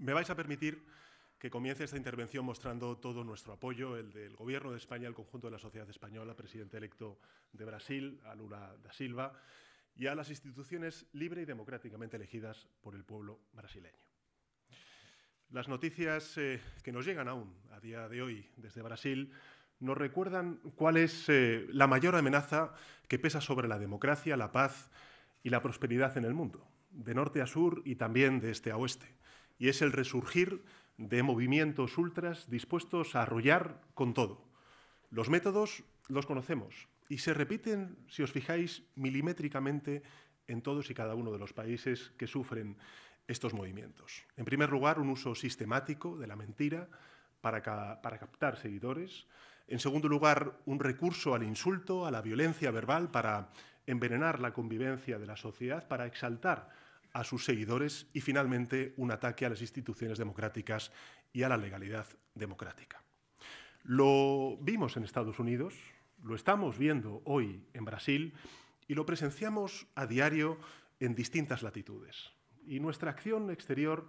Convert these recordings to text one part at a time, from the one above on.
Me vais a permitir que comience esta intervención mostrando todo nuestro apoyo, el del Gobierno de España, el conjunto de la sociedad española, presidente electo de Brasil, a Lula da Silva, y a las instituciones libre y democráticamente elegidas por el pueblo brasileño. Las noticias eh, que nos llegan aún a día de hoy desde Brasil nos recuerdan cuál es eh, la mayor amenaza que pesa sobre la democracia, la paz y la prosperidad en el mundo, de norte a sur y también de este a oeste y es el resurgir de movimientos ultras dispuestos a arrollar con todo. Los métodos los conocemos y se repiten, si os fijáis, milimétricamente en todos y cada uno de los países que sufren estos movimientos. En primer lugar, un uso sistemático de la mentira para, para captar seguidores. En segundo lugar, un recurso al insulto, a la violencia verbal para envenenar la convivencia de la sociedad, para exaltar a sus seguidores y finalmente un ataque a las instituciones democráticas y a la legalidad democrática. Lo vimos en Estados Unidos, lo estamos viendo hoy en Brasil y lo presenciamos a diario en distintas latitudes. Y nuestra acción exterior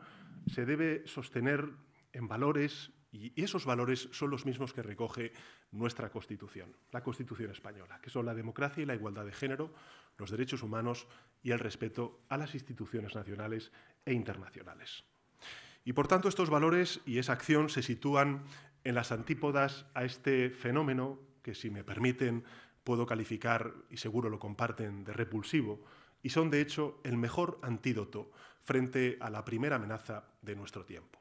se debe sostener en valores y esos valores son los mismos que recoge nuestra Constitución, la Constitución española, que son la democracia y la igualdad de género, los derechos humanos y el respeto a las instituciones nacionales e internacionales. Y por tanto estos valores y esa acción se sitúan en las antípodas a este fenómeno que, si me permiten, puedo calificar, y seguro lo comparten, de repulsivo, y son de hecho el mejor antídoto frente a la primera amenaza de nuestro tiempo.